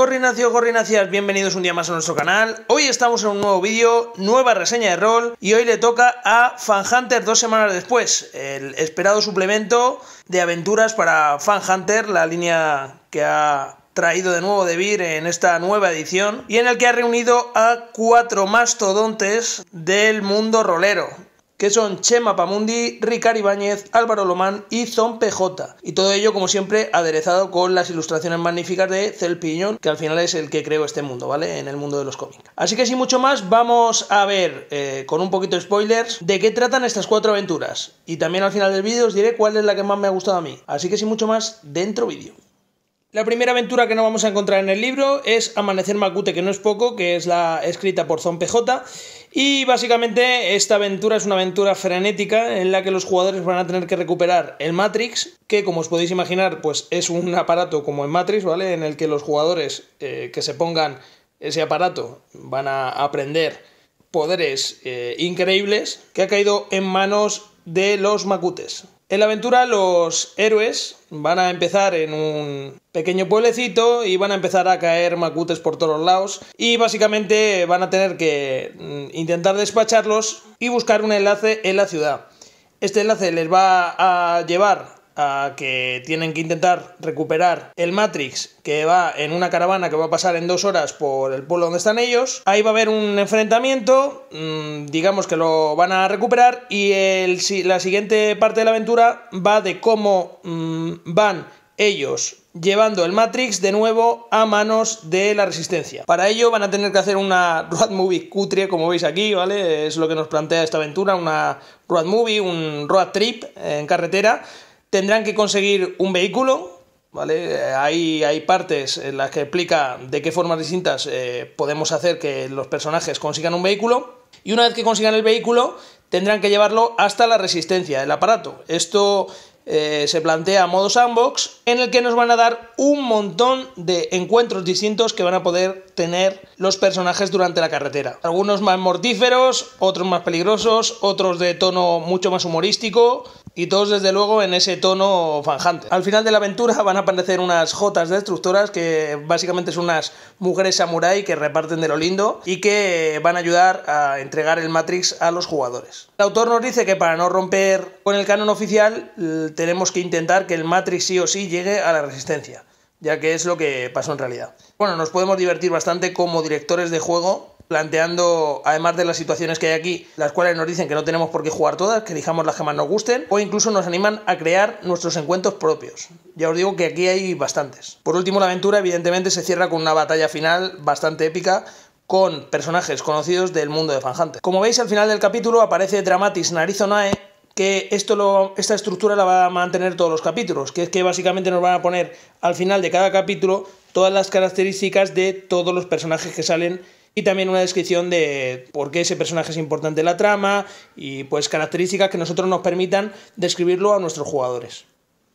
Corrinacios, corrinacias, bienvenidos un día más a nuestro canal. Hoy estamos en un nuevo vídeo, nueva reseña de rol y hoy le toca a Fan Hunter dos semanas después, el esperado suplemento de aventuras para Fan Hunter, la línea que ha traído de nuevo de en esta nueva edición y en el que ha reunido a cuatro mastodontes del mundo rolero que son Chema Pamundi, Ricard Ibáñez, Álvaro Lomán y Zon PJ. Y todo ello, como siempre, aderezado con las ilustraciones magníficas de Cel Piñón, que al final es el que creó este mundo, ¿vale? En el mundo de los cómics. Así que sin mucho más, vamos a ver, eh, con un poquito de spoilers, de qué tratan estas cuatro aventuras. Y también al final del vídeo os diré cuál es la que más me ha gustado a mí. Así que sin mucho más, dentro vídeo. La primera aventura que no vamos a encontrar en el libro es Amanecer Makute, que no es poco, que es la escrita por Zon PJ. Y básicamente esta aventura es una aventura frenética en la que los jugadores van a tener que recuperar el Matrix, que como os podéis imaginar, pues es un aparato como en Matrix, ¿vale? En el que los jugadores eh, que se pongan ese aparato van a aprender poderes eh, increíbles que ha caído en manos de los Makutes. En la aventura los héroes van a empezar en un pequeño pueblecito y van a empezar a caer macutes por todos lados y básicamente van a tener que mm, intentar despacharlos y buscar un enlace en la ciudad. Este enlace les va a llevar a que tienen que intentar recuperar el Matrix que va en una caravana que va a pasar en dos horas por el pueblo donde están ellos. Ahí va a haber un enfrentamiento, mm, digamos que lo van a recuperar y el, la siguiente parte de la aventura va de cómo mm, van ellos llevando el Matrix de nuevo a manos de la resistencia. Para ello van a tener que hacer una road movie cutre, como veis aquí, ¿vale? Es lo que nos plantea esta aventura, una road movie, un road trip en carretera Tendrán que conseguir un vehículo, ¿vale? Eh, hay, partes en las que explica de qué formas distintas eh, podemos hacer que los personajes consigan un vehículo. Y una vez que consigan el vehículo, tendrán que llevarlo hasta la resistencia, del aparato. Esto eh, se plantea a modo sandbox, en el que nos van a dar un montón de encuentros distintos que van a poder tener los personajes durante la carretera. Algunos más mortíferos, otros más peligrosos, otros de tono mucho más humorístico y todos desde luego en ese tono fanjante. Al final de la aventura van a aparecer unas jotas destructoras que básicamente son unas mujeres samurái que reparten de lo lindo y que van a ayudar a entregar el Matrix a los jugadores. El autor nos dice que para no romper con el canon oficial tenemos que intentar que el Matrix sí o sí llegue a la resistencia, ya que es lo que pasó en realidad. Bueno, nos podemos divertir bastante como directores de juego planteando, además de las situaciones que hay aquí, las cuales nos dicen que no tenemos por qué jugar todas, que elijamos las que más nos gusten, o incluso nos animan a crear nuestros encuentros propios. Ya os digo que aquí hay bastantes. Por último, la aventura evidentemente se cierra con una batalla final bastante épica, con personajes conocidos del mundo de Fanjante. Como veis, al final del capítulo aparece Dramatis Narizonae, que esto lo, esta estructura la va a mantener todos los capítulos, que es que básicamente nos van a poner al final de cada capítulo todas las características de todos los personajes que salen y también una descripción de por qué ese personaje es importante en la trama y pues características que nosotros nos permitan describirlo a nuestros jugadores.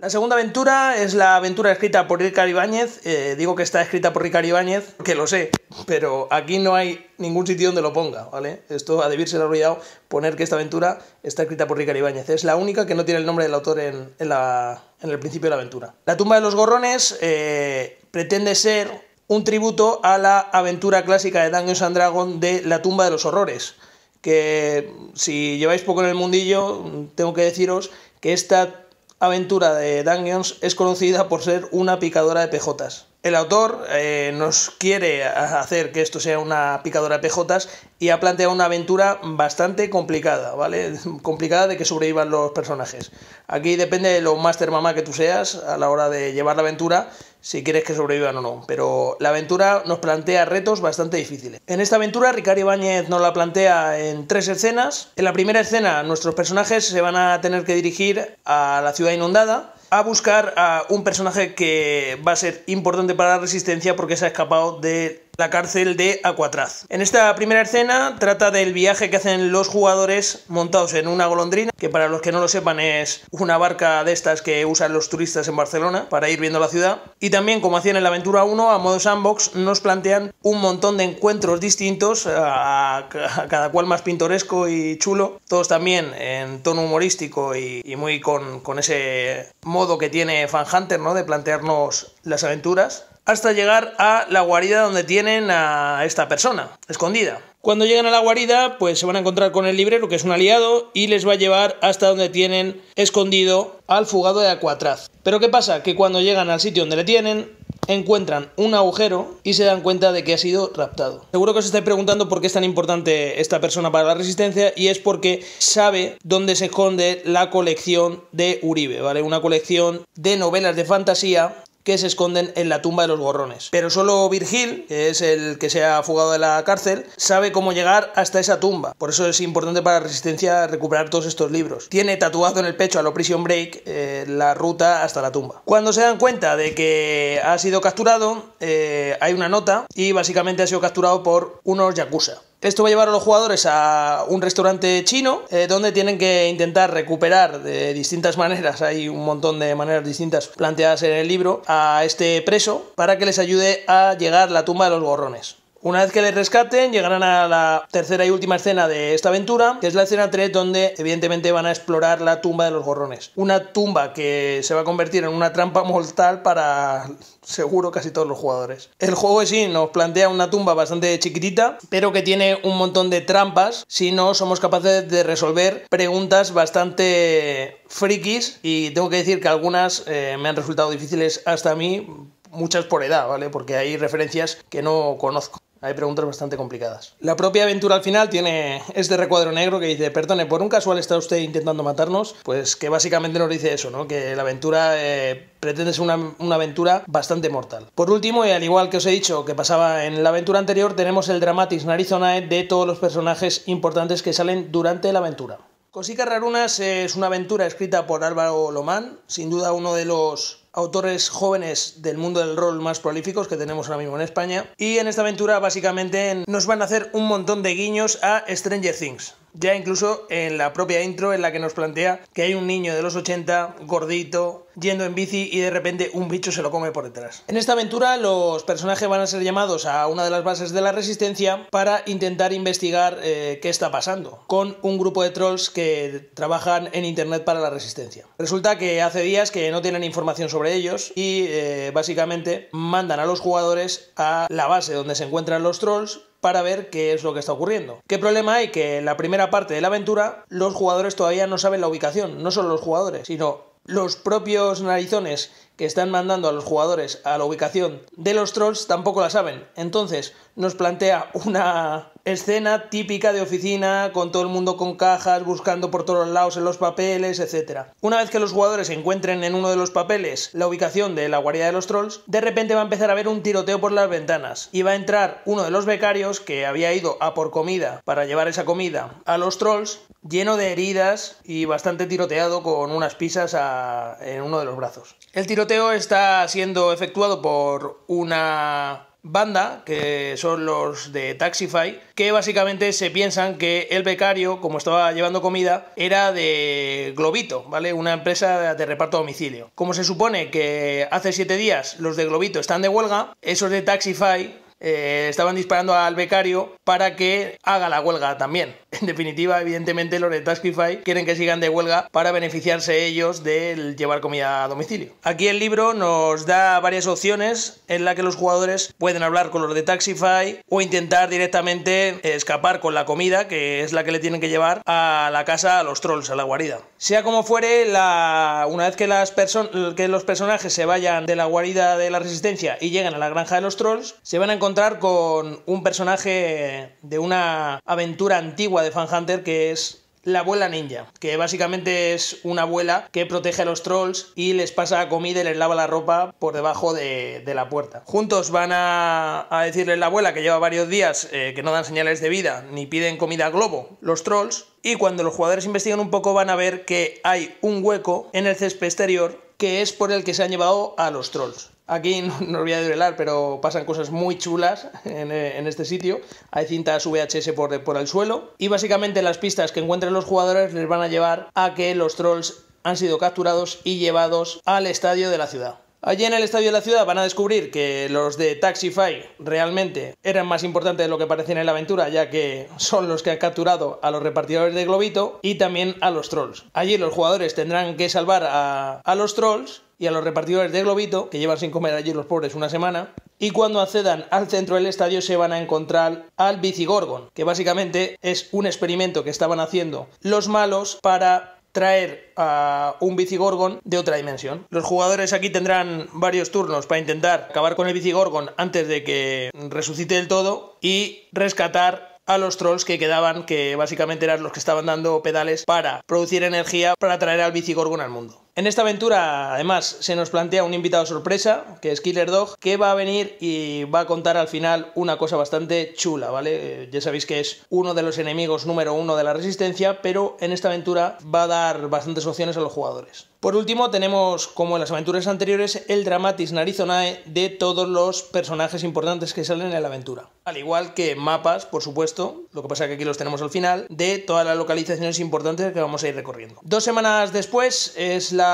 La segunda aventura es la aventura escrita por Ricardo Ibáñez. Eh, digo que está escrita por Ricardo Ibáñez, que lo sé, pero aquí no hay ningún sitio donde lo ponga, ¿vale? Esto a debirse le ha olvidado poner que esta aventura está escrita por Ricardo Ibáñez. Es la única que no tiene el nombre del autor en, en el principio de la aventura. La tumba de los gorrones eh, pretende ser un tributo a la aventura clásica de Dungeons and Dragons de La tumba de los horrores, que si lleváis poco en el mundillo, tengo que deciros que esta aventura de Dungeons es conocida por ser una picadora de pejotas. El autor eh, nos quiere hacer que esto sea una picadora de pejotas y ha planteado una aventura bastante complicada, ¿vale? complicada de que sobrevivan los personajes. Aquí depende de lo master mamá que tú seas a la hora de llevar la aventura, si quieres que sobrevivan o no, pero la aventura nos plantea retos bastante difíciles. En esta aventura Ricardo Ibáñez nos la plantea en tres escenas. En la primera escena nuestros personajes se van a tener que dirigir a la ciudad inundada a buscar a un personaje que va a ser importante para la resistencia porque se ha escapado de la cárcel de Aquatraz. En esta primera escena trata del viaje que hacen los jugadores montados en una golondrina, que para los que no lo sepan es una barca de estas que usan los turistas en Barcelona para ir viendo la ciudad. Y también, como hacían en la aventura 1, a modo sandbox nos plantean un montón de encuentros distintos, cada cual más pintoresco y chulo, todos también en tono humorístico y, muy con, ese modo que tiene Fan Hunter, ¿no? De plantearnos las aventuras hasta llegar a la guarida donde tienen a esta persona, escondida. Cuando llegan a la guarida, pues se van a encontrar con el librero, que es un aliado, y les va a llevar hasta donde tienen escondido al fugado de Acuatraz. Pero ¿qué pasa? Que cuando llegan al sitio donde le tienen, encuentran un agujero y se dan cuenta de que ha sido raptado. Seguro que os estáis preguntando por qué es tan importante esta persona para la resistencia y es porque sabe dónde se esconde la colección de Uribe, ¿vale? Una colección de novelas de fantasía que se esconden en la tumba de los gorrones. Pero solo Virgil, que es el que se ha fugado de la cárcel, sabe cómo llegar hasta esa tumba. Por eso es importante para la resistencia recuperar todos estos libros. Tiene tatuado en el pecho a lo Prison Break eh, la ruta hasta la tumba. Cuando se dan cuenta de que ha sido capturado, eh, hay una nota y básicamente ha sido capturado por unos yakuza. Esto va a llevar a los jugadores a un restaurante chino eh, donde tienen que intentar recuperar de distintas maneras, hay un montón de maneras distintas planteadas en el libro, a este preso para que les ayude a llegar a la tumba de los gorrones. Una vez que les rescaten, llegarán a la tercera y última escena de esta aventura, que es la escena 3, donde evidentemente van a explorar la tumba de los gorrones. Una tumba que se va a convertir en una trampa mortal para seguro casi todos los jugadores. El juego sí nos plantea una tumba bastante chiquitita, pero que tiene un montón de trampas si no somos capaces de resolver preguntas bastante frikis. Y tengo que decir que algunas eh, me han resultado difíciles hasta a mí. Muchas por edad, ¿vale? Porque hay referencias que no conozco. Hay preguntas bastante complicadas. La propia aventura al final tiene este recuadro negro que dice, perdone, por un casual está usted intentando matarnos, pues que básicamente nos dice eso, ¿no? Que la aventura eh, pretende ser una, aventura bastante mortal. Por último, y al igual que os he dicho que pasaba en la aventura anterior, tenemos el Dramatis Narizonae de todos los personajes importantes que salen durante la aventura. Cosica Rarunas es una aventura escrita por Álvaro Lomán, sin duda uno de los autores jóvenes del mundo del rol más prolíficos que tenemos ahora mismo en España. Y en esta aventura básicamente nos van a hacer un montón de guiños a Stranger Things ya incluso en la propia intro en la que nos plantea que hay un niño de los 80, gordito, yendo en bici y de repente un bicho se lo come por detrás. En esta aventura los personajes van a ser llamados a una de las bases de la resistencia para intentar investigar eh, qué está pasando con un grupo de trolls que trabajan en internet para la resistencia. Resulta que hace días que no tienen información sobre ellos y eh, básicamente mandan a los jugadores a la base donde se encuentran los trolls para ver qué es lo que está ocurriendo. ¿Qué problema hay? Que en la primera parte de la aventura los jugadores todavía no saben la ubicación, no solo los jugadores, sino los propios narizones que están mandando a los jugadores a la ubicación de los trolls tampoco la saben. Entonces nos plantea una, Escena típica de oficina, con todo el mundo con cajas, buscando por todos lados en los papeles, etc. Una vez que los jugadores encuentren en uno de los papeles la ubicación de la guarida de los trolls, de repente va a empezar a haber un tiroteo por las ventanas y va a entrar uno de los becarios que había ido a por comida para llevar esa comida a los trolls, lleno de heridas y bastante tiroteado con unas pisas en uno de los brazos. El tiroteo está siendo efectuado por una banda, que son los de Taxify, que básicamente se piensan que el becario, como estaba llevando comida, era de Globito, ¿vale? Una empresa de reparto a domicilio. Como se supone que hace siete días los de Globito están de huelga, esos de Taxify eh, estaban disparando al becario para que haga la huelga también. En definitiva, evidentemente, los de Taxify quieren que sigan de huelga para beneficiarse ellos del llevar comida a domicilio. Aquí el libro nos da varias opciones en la que los jugadores pueden hablar con los de Taxify o intentar directamente escapar con la comida, que es la que le tienen que llevar a la casa a los trolls, a la guarida. Sea como fuere, una vez que, las que los personajes se vayan de la guarida de la resistencia y llegan a la granja de los trolls, se van a encontrar con un personaje de una aventura antigua de Fan Hunter que es la abuela ninja, que básicamente es una abuela que protege a los trolls y les pasa comida y les lava la ropa por debajo de, la puerta. Juntos van a, a decirle a la abuela que lleva varios días eh, que no dan señales de vida ni piden comida globo los trolls. Y cuando los jugadores investigan un poco van a ver que hay un hueco en el césped exterior que es por el que se han llevado a los trolls. Aquí no, os voy a desvelar, pero pasan cosas muy chulas en, eh, este sitio. Hay cintas VHS por, el suelo. Y básicamente las pistas que encuentren los jugadores les van a llevar a que los trolls han sido capturados y llevados al estadio de la ciudad. Allí en el estadio de la ciudad van a descubrir que los de Taxify realmente eran más importantes de lo que parecían en la aventura, ya que son los que han capturado a los repartidores de Globito y también a los trolls. Allí los jugadores tendrán que salvar a los trolls y a los repartidores de globito, que llevan sin comer allí los pobres una semana, y cuando accedan al centro del estadio se van a encontrar al Bicigorgon, que básicamente es un experimento que estaban haciendo los malos para traer a un Bicigorgon de otra dimensión. Los jugadores aquí tendrán varios turnos para intentar acabar con el Bicigorgon antes de que resucite del todo y rescatar a los trolls que quedaban, que básicamente eran los que estaban dando pedales para producir energía para traer al Bicigorgon al mundo. En esta aventura, además, se nos plantea un invitado sorpresa, que es Killer Dog, que va a venir y va a contar al final una cosa bastante chula, ¿vale? Eh, ya sabéis que es uno de los enemigos número uno de la resistencia, pero en esta aventura va a dar bastantes opciones a los jugadores. Por último, tenemos, como en las aventuras anteriores, el Dramatis Narizonae de todos los personajes importantes que salen en la aventura. Al igual que mapas, por supuesto, lo que pasa es que aquí los tenemos al final, de todas las localizaciones importantes que vamos a ir recorriendo. Dos semanas después es la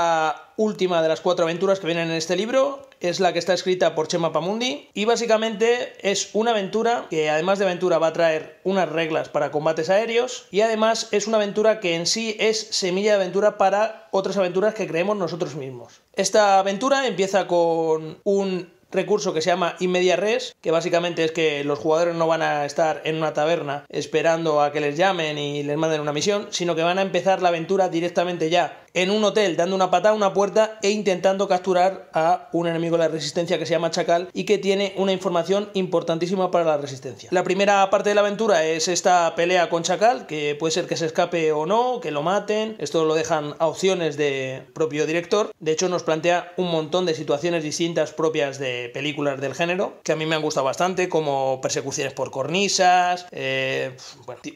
última de las cuatro aventuras que vienen en este libro. Es la que está escrita por Chema Pamundi y básicamente es una aventura que además de aventura va a traer unas reglas para combates aéreos y además es una aventura que en sí es semilla de aventura para otras aventuras que creemos nosotros mismos. Esta aventura empieza con un recurso que se llama Inmedia Res, que básicamente es que los jugadores no van a estar en una taberna esperando a que les llamen y les manden una misión, sino que van a empezar la aventura directamente ya en un hotel, dando una patada a una puerta e intentando capturar a un enemigo de la resistencia que se llama Chacal y que tiene una información importantísima para la resistencia. La primera parte de la aventura es esta pelea con Chacal, que puede ser que se escape o no, que lo maten, esto lo dejan a opciones de propio director. De hecho, nos plantea un montón de situaciones distintas propias de películas del género, que a mí me han gustado bastante, como persecuciones por cornisas, eh,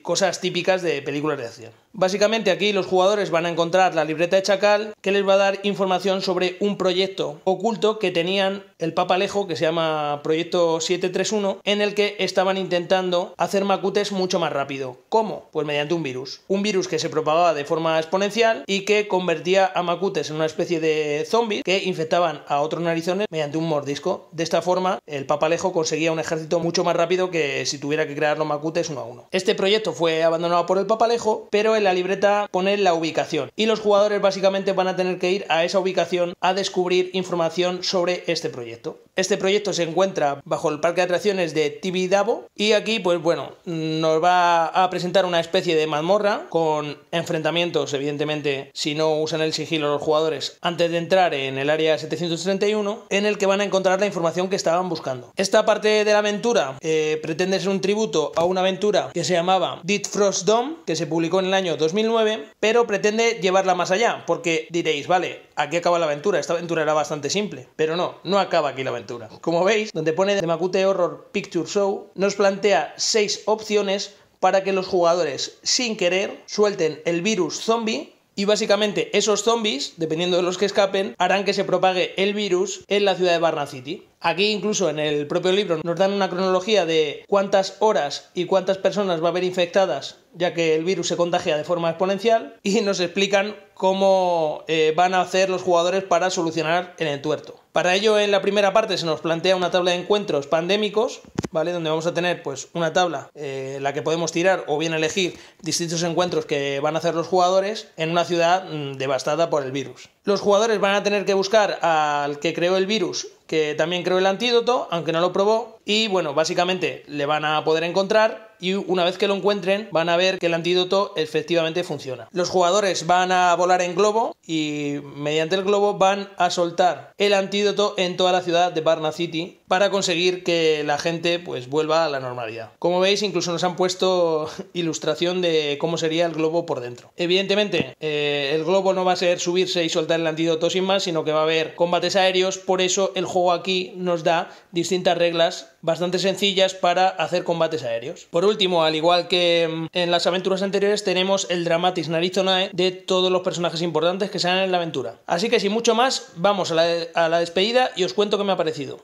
cosas típicas de películas de acción. Básicamente aquí los jugadores van a encontrar la libreta de Chacal que les va a dar información sobre un proyecto oculto que tenían el Papalejo que se llama Proyecto 731 en el que estaban intentando hacer Macutes mucho más rápido. ¿Cómo? Pues mediante un virus. Un virus que se propagaba de forma exponencial y que convertía a Macutes en una especie de zombies que infectaban a otros narizones mediante un mordisco. De esta forma el Papalejo conseguía un ejército mucho más rápido que si tuviera que crear los Macutes uno a uno. Este proyecto fue abandonado por el Papalejo pero el la libreta poner la ubicación y los jugadores básicamente van a tener que ir a esa ubicación a descubrir información sobre este proyecto. Este proyecto se encuentra bajo el parque de atracciones de Tibidabo y aquí pues bueno, nos va a presentar una especie de mazmorra con enfrentamientos evidentemente si no usan el sigilo los jugadores antes de entrar en el área 731 en el que van a encontrar la información que estaban buscando. Esta parte de la aventura eh, pretende ser un tributo a una aventura que se llamaba Deep Frost Dome que se publicó en el año 2009, pero pretende llevarla más allá, porque diréis, vale, aquí acaba la aventura, esta aventura era bastante simple, pero no, no acaba aquí la aventura. Como veis, donde pone The Makute Horror Picture Show, nos plantea 6 opciones para que los jugadores, sin querer, suelten el virus zombie y básicamente esos zombies, dependiendo de los que escapen, harán que se propague el virus en la ciudad de Barna City. Aquí incluso en el propio libro nos dan una cronología de cuántas horas y cuántas personas va a haber infectadas, ya que el virus se contagia de forma exponencial, y nos explican cómo eh, van a hacer los jugadores para solucionar el entuerto. Para ello, en la primera parte se nos plantea una tabla de encuentros pandémicos, ¿vale? Donde vamos a tener pues una tabla eh, en la que podemos tirar o bien elegir distintos encuentros que van a hacer los jugadores en una ciudad mm, devastada por el virus. Los jugadores van a tener que buscar al que creó el virus, que también creó el antídoto, aunque no lo probó, y bueno, básicamente le van a poder encontrar y una vez que lo encuentren van a ver que el antídoto efectivamente funciona. Los jugadores van a volar en globo y mediante el globo van a soltar el antídoto en toda la ciudad de Barna City para conseguir que la gente pues vuelva a la normalidad. Como veis incluso nos han puesto ilustración de cómo sería el globo por dentro. Evidentemente eh, el globo no va a ser subirse y soltar el antídoto sin más, sino que va a haber combates aéreos, por eso el juego aquí nos da distintas reglas bastante sencillas para hacer combates aéreos. Por último, al igual que mm, en las aventuras anteriores, tenemos el Dramatis Narizonae de todos los personajes importantes que salen en la aventura. Así que sin mucho más, vamos a la, despedida y os cuento qué me ha parecido.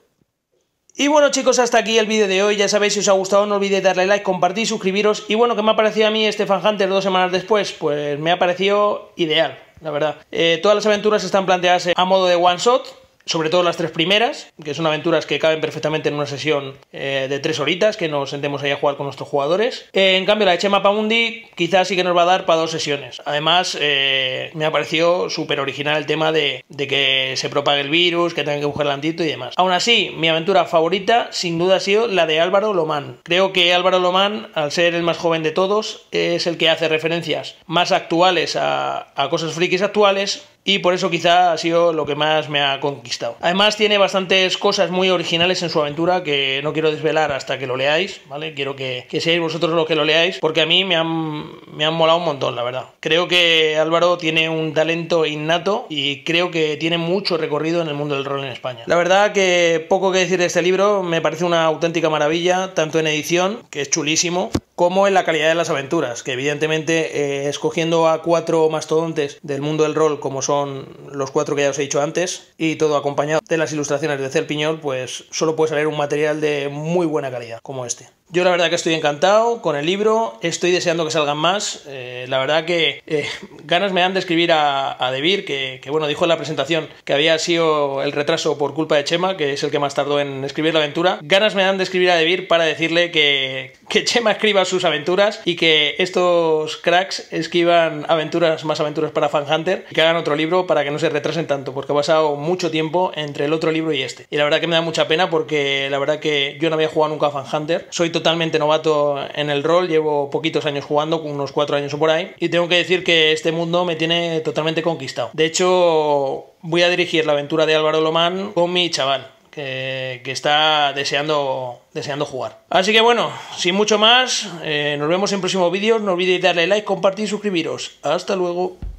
Y bueno chicos, hasta aquí el vídeo de hoy, ya sabéis si os ha gustado no olvidéis darle like, compartir, suscribiros y bueno, ¿qué me ha parecido a mí este Fan Hunter dos semanas después? Pues me ha parecido ideal, la verdad. Eh, todas las aventuras están planteadas a modo de one shot, sobre todo las tres primeras, que son aventuras que caben perfectamente en una sesión eh, de tres horitas, que nos sentemos ahí a jugar con nuestros jugadores. Eh, en cambio, la de Chema Pamundi quizás sí que nos va a dar para dos sesiones. Además, eh, me ha parecido súper original el tema de, que se propague el virus, que tengan que buscar el antito y demás. Aún así, mi aventura favorita sin duda ha sido la de Álvaro Lomán. Creo que Álvaro Lomán, al ser el más joven de todos, es el que hace referencias más actuales a, a cosas frikis actuales, y por eso quizá ha sido lo que más me ha conquistado. Además tiene bastantes cosas muy originales en su aventura que no quiero desvelar hasta que lo leáis, ¿vale? Quiero que, seáis vosotros los que lo leáis porque a mí me me han molado un montón, la verdad. Creo que Álvaro tiene un talento innato y creo que tiene mucho recorrido en el mundo del rol en España. La verdad que poco que decir de este libro, me parece una auténtica maravilla, tanto en edición, que es chulísimo, como en la calidad de las aventuras, que evidentemente eh, escogiendo a cuatro mastodontes del mundo del rol, como son los cuatro que ya os he dicho antes, y todo acompañado de las ilustraciones de Piñol, pues solo puede salir un material de muy buena calidad, como este. Yo la verdad que estoy encantado con el libro, estoy deseando que salgan más, eh, la verdad que eh, ganas me dan de escribir a, a Debir, que, bueno, dijo en la presentación que había sido el retraso por culpa de Chema, que es el que más tardó en escribir la aventura, ganas me dan de escribir a Debir para decirle que Chema escriba sus aventuras y que estos cracks esquivan aventuras, más aventuras para Fan Hunter y que hagan otro libro para que no se retrasen tanto, porque ha pasado mucho tiempo entre el otro libro y este. Y la verdad que me da mucha pena porque la verdad que yo no había jugado nunca a Fan Hunter, soy totalmente novato en el rol, llevo poquitos años jugando, unos cuatro años o por ahí, y tengo que decir que este mundo me tiene totalmente conquistado. De hecho, voy a dirigir la aventura de Álvaro Lomán con mi chaval que, está deseando, deseando jugar. Así que bueno, sin mucho más, eh, nos vemos en próximos vídeos. No olvidéis darle like, compartir y suscribiros. Hasta luego.